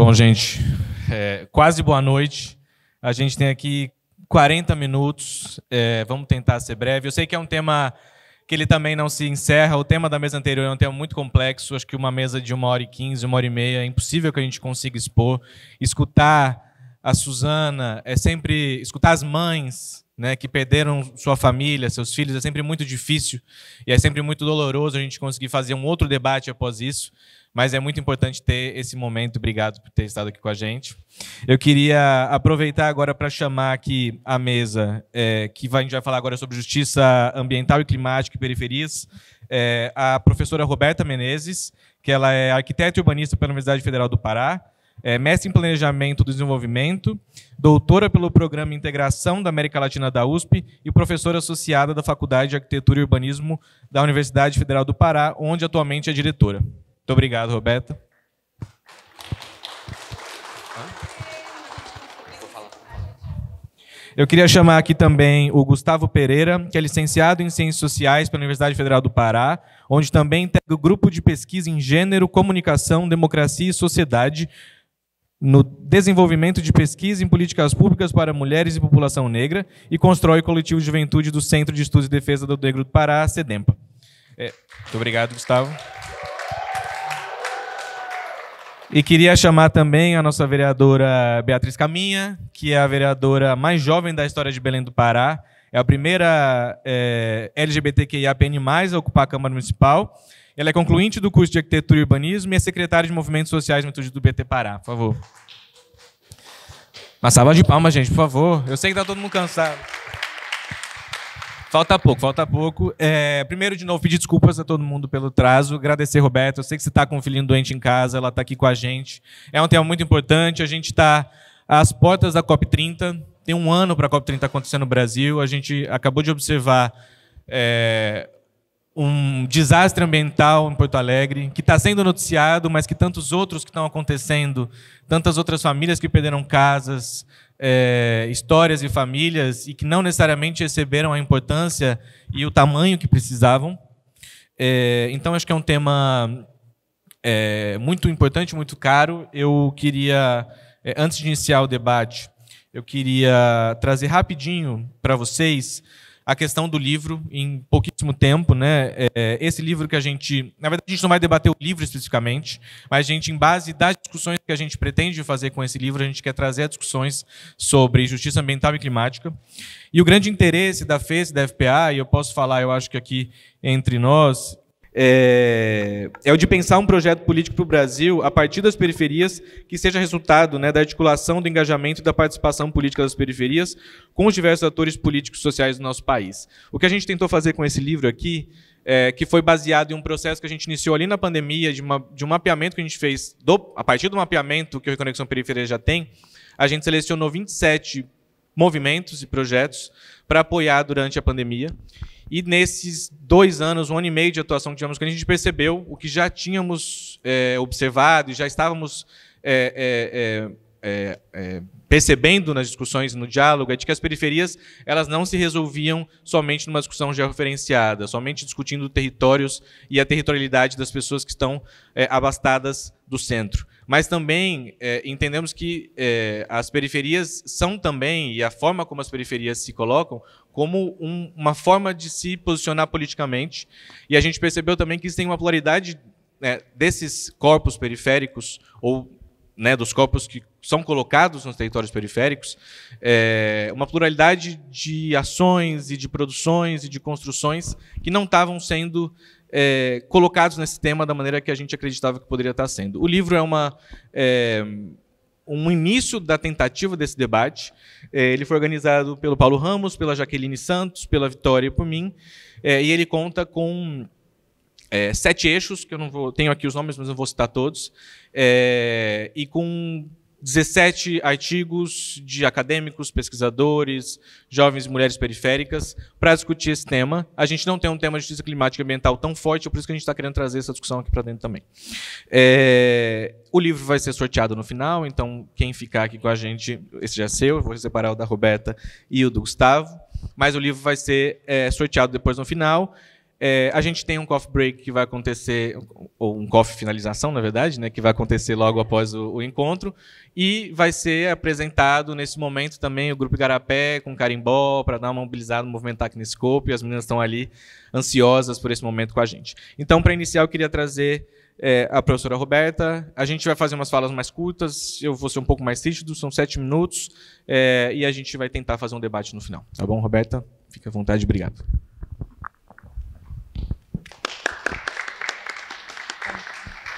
Bom, gente, é, quase boa noite. A gente tem aqui 40 minutos. É, vamos tentar ser breve. Eu sei que é um tema que ele também não se encerra. O tema da mesa anterior é um tema muito complexo. Acho que uma mesa de uma hora e quinze, uma hora e meia, é impossível que a gente consiga expor, escutar a Suzana, é sempre escutar as mães, né, que perderam sua família, seus filhos, é sempre muito difícil e é sempre muito doloroso a gente conseguir fazer um outro debate após isso, mas é muito importante ter esse momento. Obrigado por ter estado aqui com a gente. Eu queria aproveitar agora para chamar aqui a mesa, é, que a gente vai falar agora sobre justiça ambiental e climática e periferias, é, a professora Roberta Menezes, que ela é arquiteta e urbanista pela Universidade Federal do Pará, é mestre em Planejamento e Desenvolvimento, doutora pelo Programa Integração da América Latina da USP e professora associada da Faculdade de Arquitetura e Urbanismo da Universidade Federal do Pará, onde atualmente é diretora. Muito obrigado, Roberta. Eu queria chamar aqui também o Gustavo Pereira, que é licenciado em Ciências Sociais pela Universidade Federal do Pará, onde também integra o grupo de pesquisa em Gênero, Comunicação, Democracia e Sociedade no desenvolvimento de pesquisa em políticas públicas para mulheres e população negra e constrói o coletivo de Juventude do Centro de Estudos e Defesa do Negro do Pará, CEDEMPA. É, muito obrigado, Gustavo. E queria chamar também a nossa vereadora Beatriz Caminha, que é a vereadora mais jovem da história de Belém do Pará. É a primeira é, LGBTQIAPN+, a ocupar a Câmara Municipal. Ela é concluinte do curso de Arquitetura e Urbanismo e é secretária de Movimentos Sociais no Instituto do BT Pará. Por favor. Uma salva de palmas, gente, por favor. Eu sei que tá todo mundo cansado. Falta pouco, falta pouco. É, primeiro, de novo, pedir desculpas a todo mundo pelo trazo. Agradecer, Roberto. Eu sei que você está com um filhinho doente em casa, ela está aqui com a gente. É um tema muito importante. A gente está às portas da COP30. Tem um ano para a COP30 acontecer no Brasil. A gente acabou de observar é, um desastre ambiental em Porto Alegre, que está sendo noticiado, mas que tantos outros que estão acontecendo, tantas outras famílias que perderam casas, é, histórias e famílias, e que não necessariamente receberam a importância e o tamanho que precisavam. É, então, acho que é um tema é, muito importante, muito caro. Eu queria, é, antes de iniciar o debate, eu queria trazer rapidinho para vocês a questão do livro em pouquíssimo tempo. Né? É, esse livro que a gente. Na verdade, a gente não vai debater o livro especificamente, mas a gente, em base das discussões que a gente pretende fazer com esse livro, a gente quer trazer discussões sobre justiça ambiental e climática. E o grande interesse da FES, da FPA, e eu posso falar, eu acho que aqui entre nós, é, é o de pensar um projeto político para o Brasil a partir das periferias que seja resultado né, da articulação, do engajamento e da participação política das periferias com os diversos atores políticos e sociais do nosso país. O que a gente tentou fazer com esse livro aqui é, que foi baseado em um processo que a gente iniciou ali na pandemia, de, uma, de um mapeamento que a gente fez, do, a partir do mapeamento que o Reconexão Periferia já tem, a gente selecionou 27 movimentos e projetos para apoiar durante a pandemia. E nesses dois anos, um ano e meio de atuação que tivemos com a gente percebeu o que já tínhamos é, observado e já estávamos é é, é, é, é, percebendo nas discussões, no diálogo, é de que as periferias elas não se resolviam somente numa discussão georreferenciada, somente discutindo territórios e a territorialidade das pessoas que estão abastadas do centro. Mas também é, entendemos que é, as periferias são também, e a forma como as periferias se colocam, como um, uma forma de se posicionar politicamente. E a gente percebeu também que existem uma pluralidade né, desses corpos periféricos, ou né, dos corpos que são colocados nos territórios periféricos, é, uma pluralidade de ações e de produções e de construções que não estavam sendo é, colocados nesse tema da maneira que a gente acreditava que poderia estar sendo. O livro é uma. É, um início da tentativa desse debate. É, ele foi organizado pelo Paulo Ramos, pela Jaqueline Santos, pela Vitória e por mim. É, e ele conta com é, sete eixos, que eu não vou, tenho aqui os nomes, mas não vou citar todos, e com 17 artigos de acadêmicos, pesquisadores, jovens e mulheres periféricas para discutir esse tema. A gente não tem um tema de justiça climática e ambiental tão forte, é por isso que a gente está querendo trazer essa discussão aqui para dentro também. É, o livro vai ser sorteado no final, então quem ficar aqui com a gente, esse já é seu, vou separar o da Roberta e o do Gustavo, mas o livro vai ser é, sorteado depois no final. É, a gente tem um coffee break que vai acontecer, ou um coffee finalização, na verdade, né, que vai acontecer logo após o, o encontro. E vai ser apresentado nesse momento também o Grupo Garapé com carimbó, para dar uma mobilizada, movimentar aqui nesse E as meninas estão ali ansiosas por esse momento com a gente. Então, para iniciar, eu queria trazer é, a professora Roberta. A gente vai fazer umas falas mais curtas, eu vou ser um pouco mais rígido, são sete minutos. É, e a gente vai tentar fazer um debate no final. Tá bom, Roberta? Fique à vontade, obrigado.